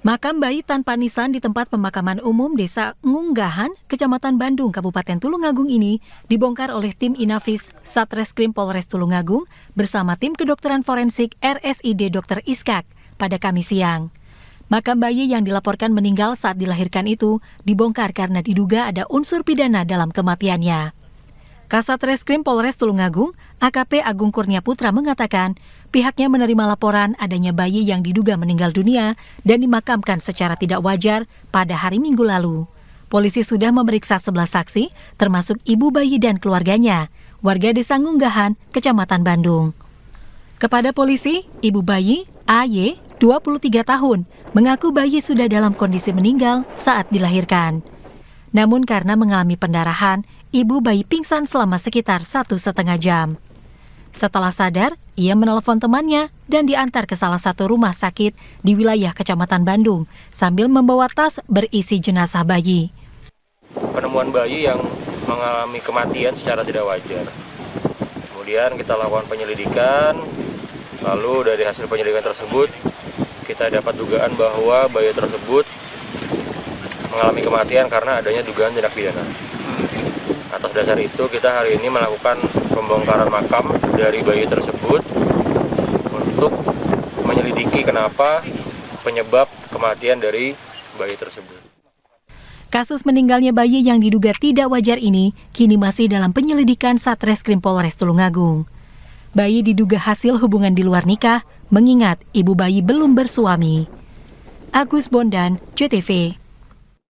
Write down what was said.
Makam bayi tanpa nisan di tempat pemakaman umum Desa Ngunggahan, Kecamatan Bandung, Kabupaten Tulungagung ini dibongkar oleh tim Inafis Satreskrim Polres Tulungagung bersama tim kedokteran forensik RSID Dr. Iskak pada Kamis siang. Makam bayi yang dilaporkan meninggal saat dilahirkan itu dibongkar karena diduga ada unsur pidana dalam kematiannya. Kasat Reskrim Polres Tulungagung, AKP Agung Kurnia Putra mengatakan, pihaknya menerima laporan adanya bayi yang diduga meninggal dunia dan dimakamkan secara tidak wajar pada hari Minggu lalu. Polisi sudah memeriksa 11 saksi, termasuk ibu bayi dan keluarganya, warga Desa Ngunggahan, Kecamatan Bandung. Kepada polisi, ibu bayi, AY, 23 tahun, mengaku bayi sudah dalam kondisi meninggal saat dilahirkan. Namun karena mengalami pendarahan, ibu bayi pingsan selama sekitar satu setengah jam. Setelah sadar, ia menelpon temannya dan diantar ke salah satu rumah sakit di wilayah Kecamatan Bandung sambil membawa tas berisi jenazah bayi. Penemuan bayi yang mengalami kematian secara tidak wajar. Kemudian kita lakukan penyelidikan, lalu dari hasil penyelidikan tersebut kita dapat dugaan bahwa bayi tersebut mengalami kematian karena adanya dugaan tindak pidana. Atas dasar itu kita hari ini melakukan pembongkaran makam dari bayi tersebut untuk menyelidiki kenapa penyebab kematian dari bayi tersebut. Kasus meninggalnya bayi yang diduga tidak wajar ini kini masih dalam penyelidikan Satreskrim Polres Tulungagung. Bayi diduga hasil hubungan di luar nikah, mengingat ibu bayi belum bersuami. Agus Bondan, CTV.